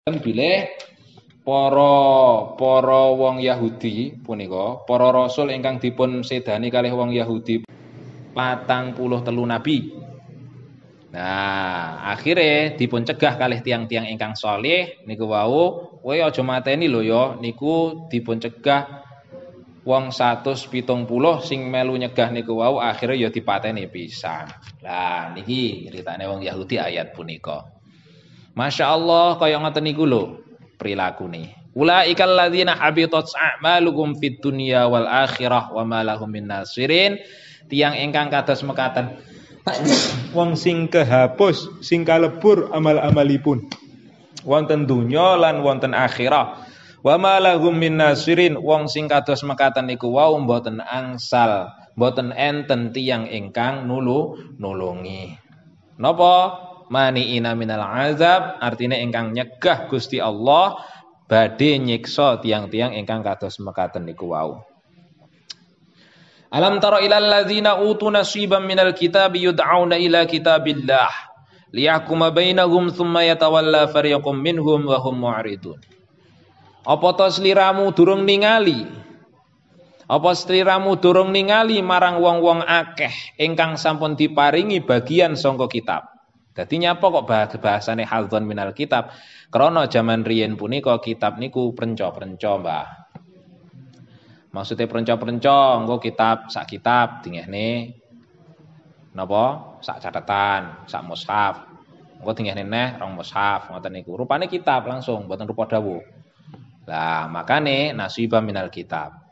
Dan bila poro poro wong Yahudi puniko, poro rasul engkang dipun sedani kalih wong Yahudi patang puluh telu nabi Nah, akhirnya dipun cegah kalih tiang-tiang ingkang soleh niku wau, kowe aja mateni lho ya, niku dipun cegah wong satu 170 sing melu nyegah niku wau akhirnya ya dipateni pisang. Lah niki ceritane wong Yahudi ayat puniko. Masya Allah kaya ngata niku lho prilakune. Ulaikal ladzina habitat a'malukum fid dunya wal akhirah wa ma lahum min nasirin. Tiang ingkang kados mekaten. Wong sing kehapus, sing kalebur amal-amalipun. Wonten dunya lan wonten akhirah. Wa ma lahum min nasirin. Wong sing kados mekaten niku wau mboten angsal, mboten enten tiang ingkang nulu nulungi. Napa? mani'ina minal azab artinya ingkang nyegah Gusti Allah badhe nyiksa tiang-tiang ingkang kados mekaten niku wau. Alam tara ilal ladzina utu nasiban minal kitab yud'auna ila kitabillah liyakuma bainahum thumma yatawalla fariqum minhum wa hum mu'ridun. Apa to sliramu durung ningali? Apa sliramu durung ningali marang wong-wong akeh ingkang sampun diparingi bagian sangka kitab? Jadi nyapa kok bahasane hadzon minal kitab? zaman Rien riyen punika kitab niku perenco-perenco, Mbah. Maksudnya perenco-perenco engko kitab sak kitab dingehne napa? Sak catatan, sak mushaf. Engko dingehne neh rong mushaf ngoten niku. Rupane kitab langsung, mboten rupa dawuh. Lah, makane nasiba minal kitab.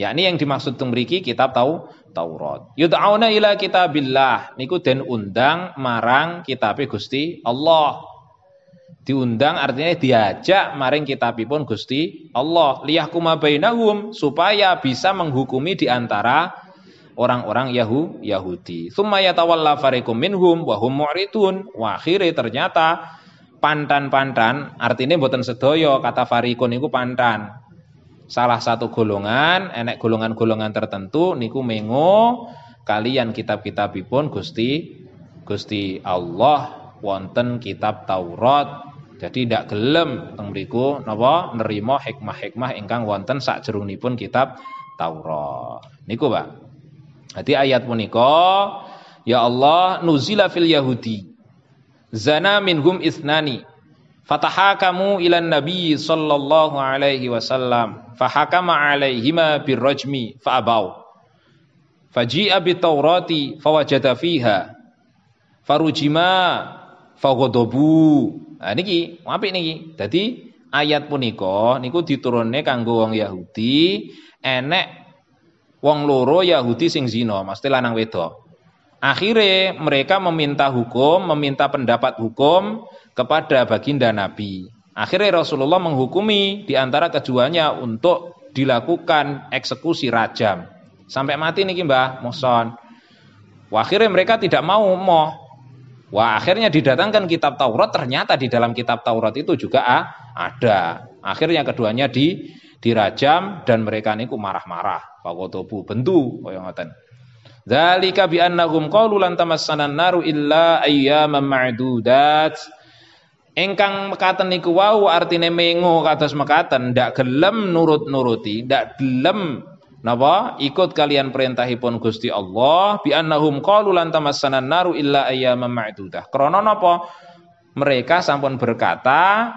Ya ini yang dimaksud mriki kitab tau Taurat yud'auna ila kitabillah niku den undang marang kitabe Gusti Allah diundang artinya diajak maring kitabipun Gusti Allah liyahkuma bainahum supaya bisa menghukumi diantara orang-orang Yahu Yahudi. ya yatawalla farikum minhum wa hum mu'ridun. ternyata pantan-pantan artinya boten sedoyo kata farikun niku pantan. Salah satu golongan, enek golongan-golongan tertentu niku mengo kalian kitab-kitabipun kitab Gusti Gusti Allah wonten kitab Taurat. Jadi tidak gelem teng mriku napa nerima hikmah-hikmah ingkang wonten pun kitab Taurat. Niku, Pak. Jadi ayat punika ya Allah nuzila fil yahudi zana minhum isnani fatahakamu ilan nabi sallallahu alaihi wasallam fahakama alaihima birrajmi fa'abau faji'a bitawrati fawajada fiha farujima fagodobu nah niki ngapik niki jadi ayat puniko, niku diturunnya kanggo wong Yahudi enek wong loro Yahudi sing zino, mesti lanang wedok akhirnya mereka meminta hukum meminta pendapat hukum kepada baginda Nabi Akhirnya Rasulullah menghukumi di antara keduanya untuk dilakukan eksekusi rajam. Sampai mati nih Mbah Muson. akhirnya mereka tidak mau moh. Wah, akhirnya didatangkan kitab Taurat, ternyata di dalam kitab Taurat itu juga ah, ada. Akhirnya keduanya di dirajam dan mereka niku marah-marah. Pakotobu bentu kaya ngoten. Dzalika bi annahum qalu lan naru illa ayyaman ma'dudat. Engkang mekaten niku wau artine mengo kados mekaten ndak gelem nurut-nuruti, ndak gelem napa ikut kalian perintahipun Gusti Allah bi annahum qalu lan tamassana naru illa ayyaman ma'dudah. Krana napa? Mereka sampun berkata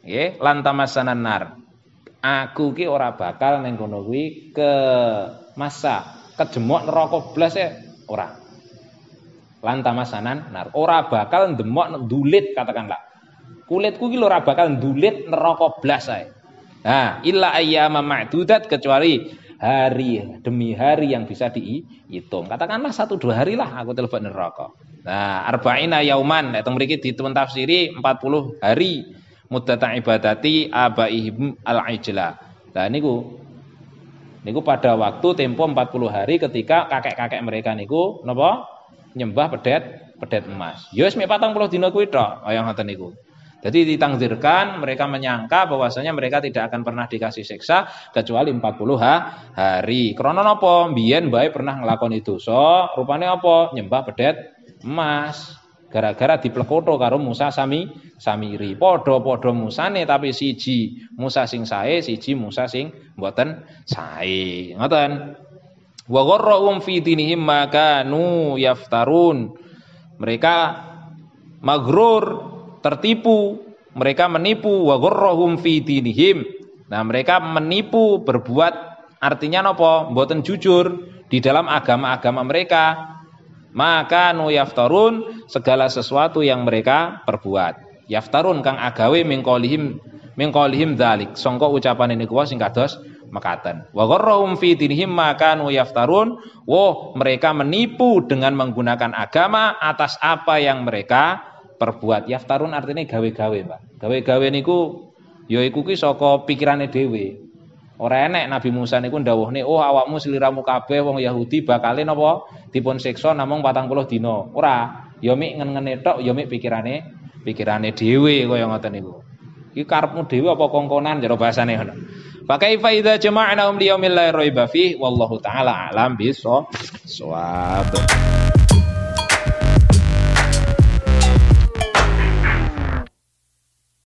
nggih lan tamassana nar. Aku ki ora bakal ning kono kuwi ke masa kejemuk neraka blas ya ora. Lan tamassana nar. Ora bakal ndemok ndulit katakanlah Kulitku ki ora bakal ndulit neraka blas ae. Nah, illa ayyama ma'dudat kecuali hari demi hari yang bisa dihitung. Katakanlah satu dua hari lah aku telepon neraka. Nah, arba'ina yauman, itu nah, mriki ditemen tafsiri puluh hari mudata ibadati abaihim al-ijla. Nah, niku niku pada waktu tempo puluh hari ketika kakek-kakek mereka niku napa nyembah pedet pedet emas. Ya wis 40 dina kuwi tok kaya oh, ngoten niku. Jadi ditangdirkan mereka menyangka bahwasanya mereka tidak akan pernah dikasih seksa kecuali 40 hari. Krono nopo baik bae pernah ngelakon itu. So, rupanya apa? Nyembah bedet emas. Gara-gara diplekoto karo Musa sami samiri. Podo-podo musane tapi siji Musa sing sae, siji Musa sing mboten sae. Ngoten. Wa gharra'um fi dinihim ma kanu yaftarun. Mereka magrur tertipu, mereka menipu wa gharrahum fi dinihim. Nah, mereka menipu berbuat artinya nopo? Mboten jujur di dalam agama-agama mereka. Maka nu yaftarun segala sesuatu yang mereka perbuat. Yaftarun kang agawe mingkolihim mingkolihim dalik. Songko ucapan ini kuwa sing kados makatan Wa gharrahum fi dinihim maka nu yaftarun. wo mereka menipu dengan menggunakan agama atas apa yang mereka perbuat yaftarun artinya gawe-gawe Pak gawe-gawe niku ya iku ki saka pikirane dhewe ora enek Nabi Musa niku ndawuhne oh awakmu sliramu kabeh wong Yahudi bakal napa dipun siksa namung 40 dina ora ya mik ngen-ngene tok ya mik pikirane pikirane dhewe kaya ngoten niku iki karepmu Dewi apa kongkonan jero bahasane ngono Pakai faida jama'na um liyaumil la raiba wallahu taala alam bisawab.